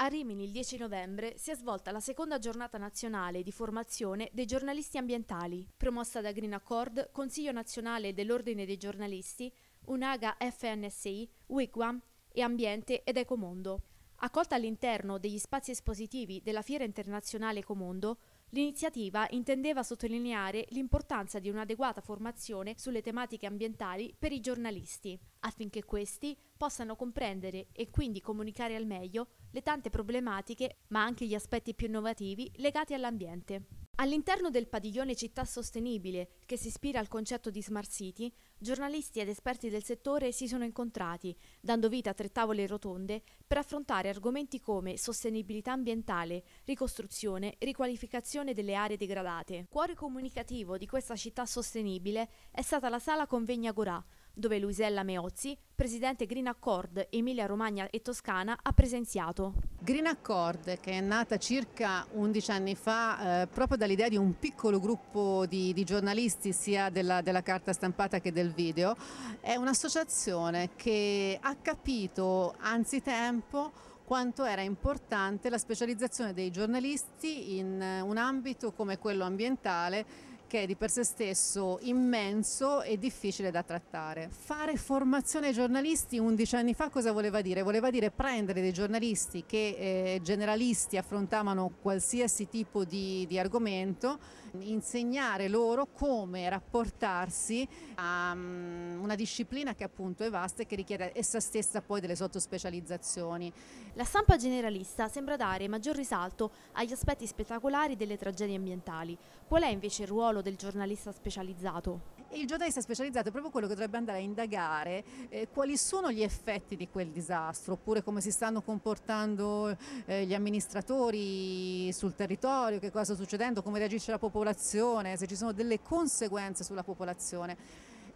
A Rimini il 10 novembre si è svolta la seconda giornata nazionale di formazione dei giornalisti ambientali, promossa da Green Accord, Consiglio nazionale dell'Ordine dei giornalisti, Unaga FNSI, Wigwam e Ambiente ed Ecomondo. Accolta all'interno degli spazi espositivi della Fiera internazionale Ecomondo, L'iniziativa intendeva sottolineare l'importanza di un'adeguata formazione sulle tematiche ambientali per i giornalisti, affinché questi possano comprendere e quindi comunicare al meglio le tante problematiche, ma anche gli aspetti più innovativi legati all'ambiente. All'interno del padiglione Città Sostenibile, che si ispira al concetto di Smart City, giornalisti ed esperti del settore si sono incontrati, dando vita a tre tavole rotonde per affrontare argomenti come sostenibilità ambientale, ricostruzione, riqualificazione delle aree degradate. Cuore comunicativo di questa città sostenibile è stata la sala Convegna Gorà, dove Luisella Meozzi, presidente Green Accord Emilia Romagna e Toscana, ha presenziato. Green Accord che è nata circa 11 anni fa eh, proprio dall'idea di un piccolo gruppo di, di giornalisti sia della, della, carta stampata che del video, è un'associazione che ha capito anzitempo quanto era importante la specializzazione dei giornalisti in eh, un ambito come quello ambientale che è di per sé stesso immenso e difficile da trattare. Fare formazione ai giornalisti 11 anni fa cosa voleva dire? Voleva dire prendere dei giornalisti che eh, generalisti affrontavano qualsiasi tipo di, di argomento, insegnare loro come rapportarsi a um, una disciplina che appunto è vasta e che richiede essa stessa poi delle sottospecializzazioni. La stampa generalista sembra dare maggior risalto agli aspetti spettacolari delle tragedie ambientali. Qual è invece il ruolo ruolo del giornalista specializzato? Il giornalista specializzato è proprio quello che dovrebbe andare a indagare eh, quali sono gli effetti di quel disastro, oppure come si stanno comportando eh, gli amministratori sul territorio, che cosa sta succedendo, come reagisce la popolazione, se ci sono delle conseguenze sulla popolazione.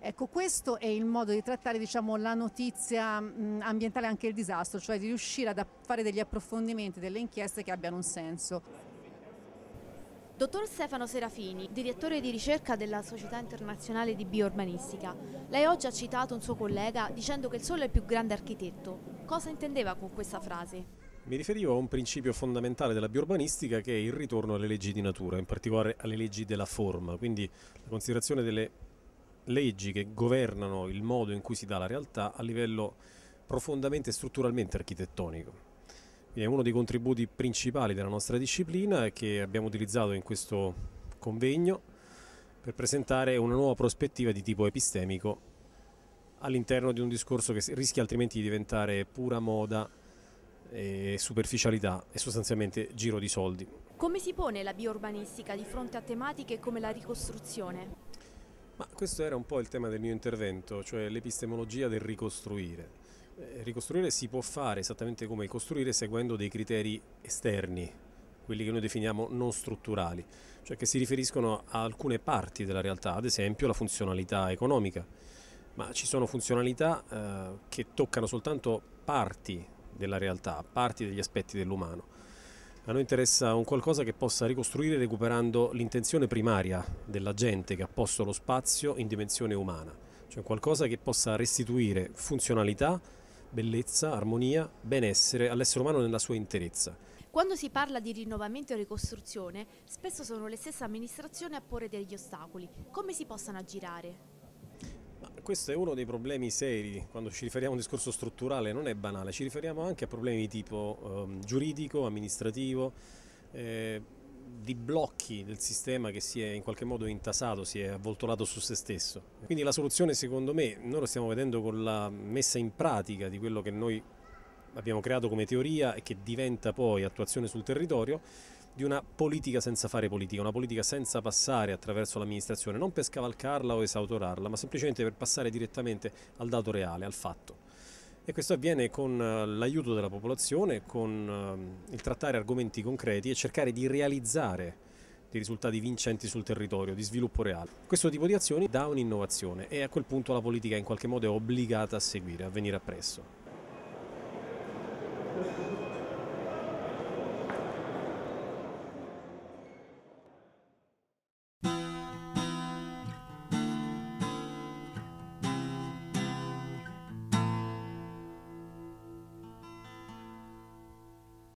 Ecco, questo è il modo di trattare diciamo, la notizia mh, ambientale, anche il disastro, cioè di riuscire a fare degli approfondimenti, delle inchieste che abbiano un senso. Dottor Stefano Serafini, direttore di ricerca della Società Internazionale di Biourbanistica, lei oggi ha citato un suo collega dicendo che il sole è il più grande architetto. Cosa intendeva con questa frase? Mi riferivo a un principio fondamentale della biurbanistica che è il ritorno alle leggi di natura, in particolare alle leggi della forma, quindi la considerazione delle leggi che governano il modo in cui si dà la realtà a livello profondamente e strutturalmente architettonico. È uno dei contributi principali della nostra disciplina che abbiamo utilizzato in questo convegno per presentare una nuova prospettiva di tipo epistemico all'interno di un discorso che rischia altrimenti di diventare pura moda e superficialità e sostanzialmente giro di soldi. Come si pone la biourbanistica di fronte a tematiche come la ricostruzione? Ma questo era un po' il tema del mio intervento, cioè l'epistemologia del ricostruire. Eh, ricostruire si può fare esattamente come costruire seguendo dei criteri esterni, quelli che noi definiamo non strutturali, cioè che si riferiscono a alcune parti della realtà, ad esempio la funzionalità economica, ma ci sono funzionalità eh, che toccano soltanto parti della realtà, parti degli aspetti dell'umano. A noi interessa un qualcosa che possa ricostruire recuperando l'intenzione primaria della gente che ha posto lo spazio in dimensione umana, cioè qualcosa che possa restituire funzionalità bellezza, armonia, benessere all'essere umano nella sua interezza. Quando si parla di rinnovamento e ricostruzione, spesso sono le stesse amministrazioni a porre degli ostacoli. Come si possano aggirare? questo è uno dei problemi seri quando ci riferiamo a un discorso strutturale, non è banale, ci riferiamo anche a problemi di tipo eh, giuridico, amministrativo. Eh, di blocchi del sistema che si è in qualche modo intasato, si è avvoltolato su se stesso. Quindi la soluzione secondo me, noi lo stiamo vedendo con la messa in pratica di quello che noi abbiamo creato come teoria e che diventa poi attuazione sul territorio, di una politica senza fare politica, una politica senza passare attraverso l'amministrazione, non per scavalcarla o esautorarla, ma semplicemente per passare direttamente al dato reale, al fatto e questo avviene con eh, l'aiuto della popolazione, con ehm, il trattare argomenti concreti e cercare di realizzare dei risultati vincenti sul territorio, di sviluppo reale. Questo tipo di azioni dà un'innovazione e a quel punto la politica in qualche modo è obbligata a seguire, a venire appresso.